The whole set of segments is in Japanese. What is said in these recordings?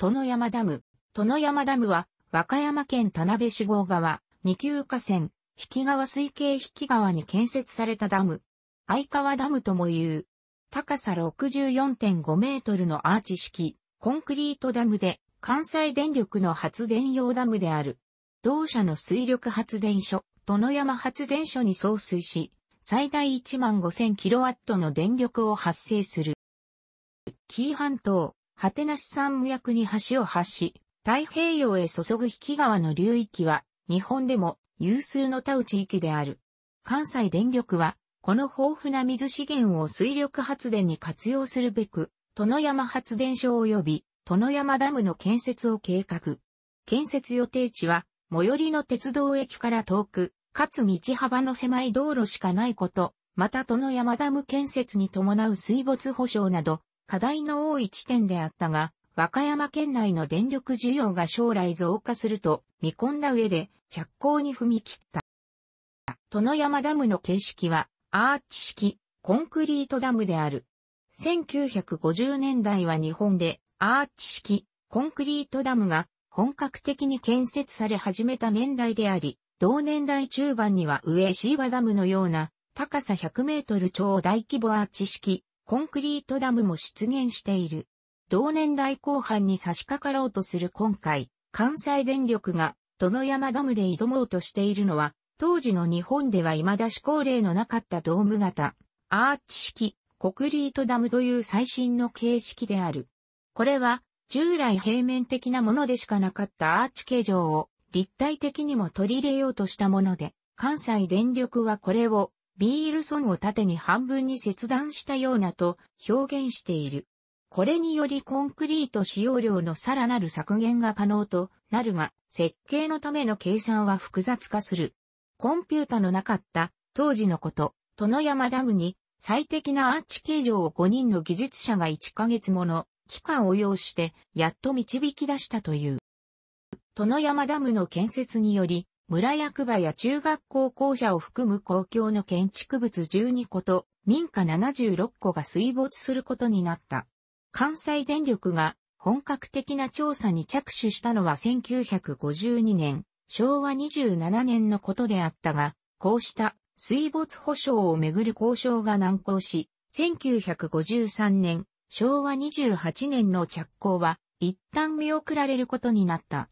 殿山ダム。殿山ダムは、和歌山県田辺市郷川、二級河川、引川水系引川に建設されたダム。相川ダムとも言う。高さ64.5メートルのアーチ式、コンクリートダムで、関西電力の発電用ダムである。同社の水力発電所、殿山発電所に送水し、最大1万5 0 0 0ットの電力を発生する。紀伊半島、果てなし山脈に橋を発し、太平洋へ注ぐ引川の流域は、日本でも有数の田地域である。関西電力は、この豊富な水資源を水力発電に活用するべく、殿山発電所及び、殿山ダムの建設を計画。建設予定地は、最寄りの鉄道駅から遠く、かつ道幅の狭い道路しかないこと、また殿山ダム建設に伴う水没保障など、課題の多い地点であったが、和歌山県内の電力需要が将来増加すると見込んだ上で着工に踏み切った。殿山ダムの形式はアーチ式コンクリートダムである。1950年代は日本でアーチ式コンクリートダムが本格的に建設され始めた年代であり、同年代中盤には上シーバダムのような高さ100メートル超大規模アーチ式コンクリートダムも出現している。同年代後半に差し掛かろうとする今回、関西電力が、殿山ダムで挑もうとしているのは、当時の日本では未だ思考例のなかったドーム型、アーチ式、コクリートダムという最新の形式である。これは、従来平面的なものでしかなかったアーチ形状を立体的にも取り入れようとしたもので、関西電力はこれをビールソンを縦に半分に切断したようなと表現している。これによりコンクリート使用量のさらなる削減が可能となるが、設計のための計算は複雑化する。コンピュータのなかった当時のこと、殿山ダムに最適なアーチ形状を5人の技術者が1ヶ月もの期間を要してやっと導き出したという。殿山ダムの建設により、村役場や中学校校舎を含む公共の建築物12個と民家76個が水没することになった。関西電力が本格的な調査に着手したのは1952年、昭和27年のことであったが、こうした水没保障をめぐる交渉が難航し、1953年、昭和28年の着工は一旦見送られることになった。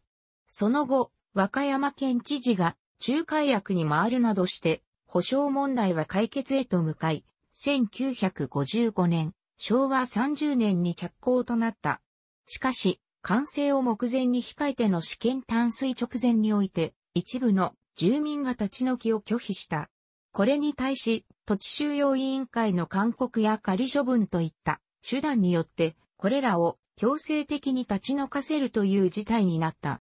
その後、和歌山県知事が仲介役に回るなどして、保障問題は解決へと向かい、1955年、昭和30年に着工となった。しかし、完成を目前に控えての試験淡水直前において、一部の住民が立ち退きを拒否した。これに対し、土地収容委員会の勧告や仮処分といった手段によって、これらを強制的に立ち退かせるという事態になった。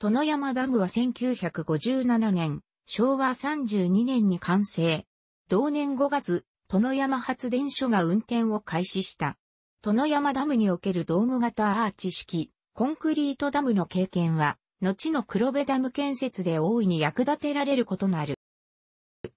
殿山ダムは1957年、昭和32年に完成。同年5月、殿山発電所が運転を開始した。殿山ダムにおけるドーム型アーチ式、コンクリートダムの経験は、後の黒部ダム建設で大いに役立てられることなる。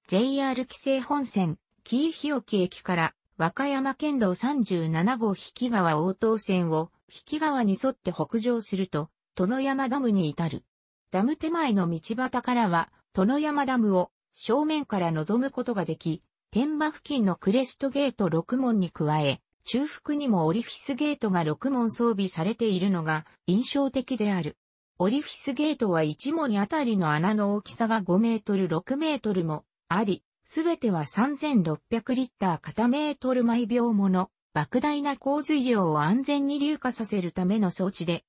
JR 紀勢本線、紀伊日置駅から和歌山県道37号引川応答線を引川に沿って北上すると、殿山ダムに至る。ダム手前の道端からは、殿山ダムを正面から望むことができ、天馬付近のクレストゲート6門に加え、中腹にもオリフィスゲートが6門装備されているのが印象的である。オリフィスゲートは1門あたりの穴の大きさが5メートル6メートルもあり、すべては3600リッター片メートル毎秒もの莫大な洪水量を安全に流下させるための装置で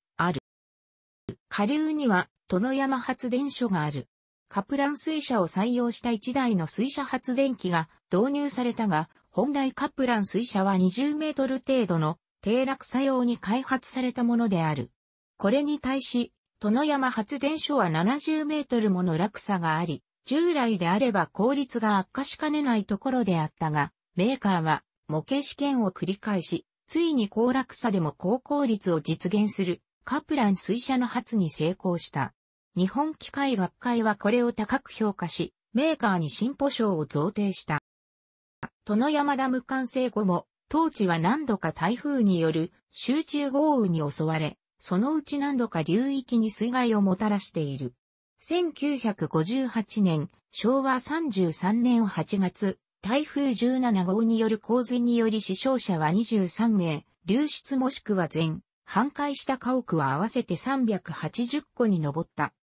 下流には、殿山発電所がある。カプラン水車を採用した1台の水車発電機が導入されたが、本来カプラン水車は20メートル程度の低落作用に開発されたものである。これに対し、殿山発電所は70メートルもの落差があり、従来であれば効率が悪化しかねないところであったが、メーカーは模型試験を繰り返し、ついに高落差でも高効率を実現するカプラン水車の初に成功した。日本機械学会はこれを高く評価し、メーカーに進歩賞を贈呈した。殿山ダム完成後も、当地は何度か台風による集中豪雨に襲われ、そのうち何度か流域に水害をもたらしている。1958年、昭和33年8月、台風17号による洪水により死傷者は23名、流出もしくは全半壊した家屋は合わせて380戸に上った。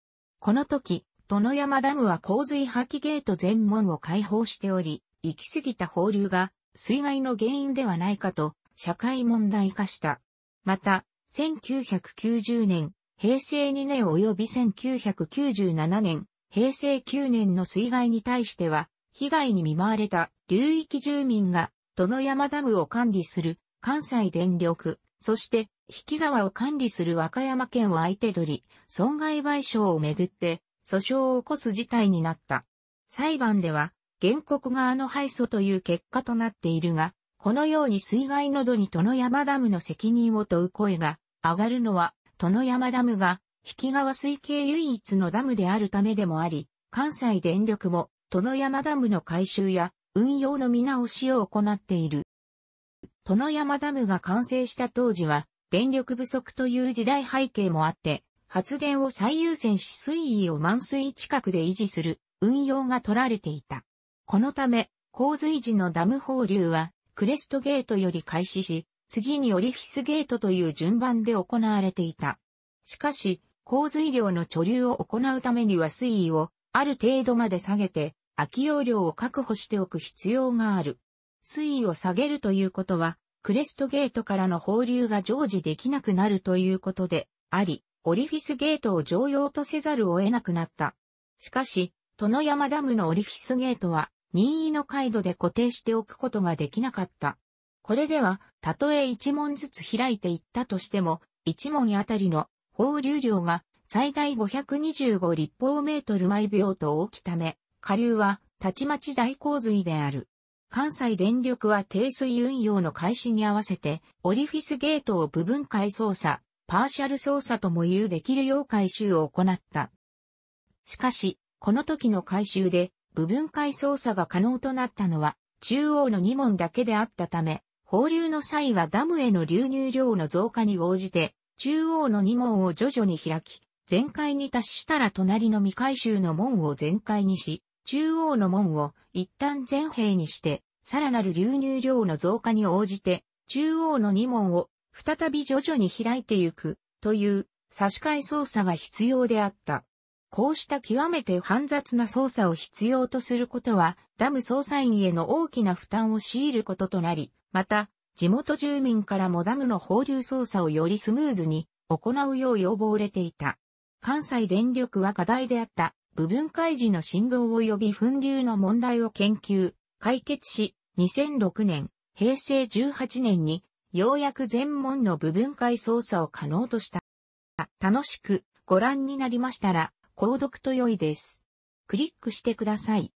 この時、殿山ダムは洪水破棄ゲート全門を開放しており、行き過ぎた放流が水害の原因ではないかと社会問題化した。また、1990年、平成2年及び1997年、平成9年の水害に対しては、被害に見舞われた流域住民が、殿山ダムを管理する関西電力、そして引川を管理する和歌山県を相手取り、損害賠償をめぐって、訴訟を起こす事態になった。裁判では、原告側の敗訴という結果となっているが、このように水害のどに殿山ダムの責任を問う声が上がるのは、殿山ダムが、引川水系唯一のダムであるためでもあり、関西電力も、殿山ダムの改修や運用の見直しを行っている。殿山ダムが完成した当時は、電力不足という時代背景もあって、発電を最優先し水位を満水近くで維持する運用が取られていた。このため、洪水時のダム放流は、クレストゲートより開始し、次にオリフィスゲートという順番で行われていた。しかし、洪水量の貯留を行うためには水位をある程度まで下げて、空き容量を確保しておく必要がある。水位を下げるということは、クレストゲートからの放流が常時できなくなるということであり、オリフィスゲートを常用とせざるを得なくなった。しかし、殿山ダムのオリフィスゲートは任意の回路で固定しておくことができなかった。これでは、たとえ一問ずつ開いていったとしても、一問あたりの放流量が最大525立方メートル毎秒と大きため、下流はたちまち大洪水である。関西電力は低水運用の開始に合わせて、オリフィスゲートを部分解操作、パーシャル操作とも言うできるよう改修を行った。しかし、この時の改修で、部分解操作が可能となったのは、中央の2門だけであったため、放流の際はダムへの流入量の増加に応じて、中央の2門を徐々に開き、全開に達したら隣の未回収の門を全開にし、中央の門を一旦全閉にして、さらなる流入量の増加に応じて、中央の2門を再び徐々に開いてゆく、という差し替え操作が必要であった。こうした極めて煩雑な操作を必要とすることは、ダム捜査員への大きな負担を強いることとなり、また、地元住民からもダムの放流操作をよりスムーズに行うよう要望をれていた。関西電力は課題であった部分開示の振動及び分流の問題を研究、解決し、2006年、平成18年に、ようやく全問の部分解操作を可能とした。楽しくご覧になりましたら、購読と良いです。クリックしてください。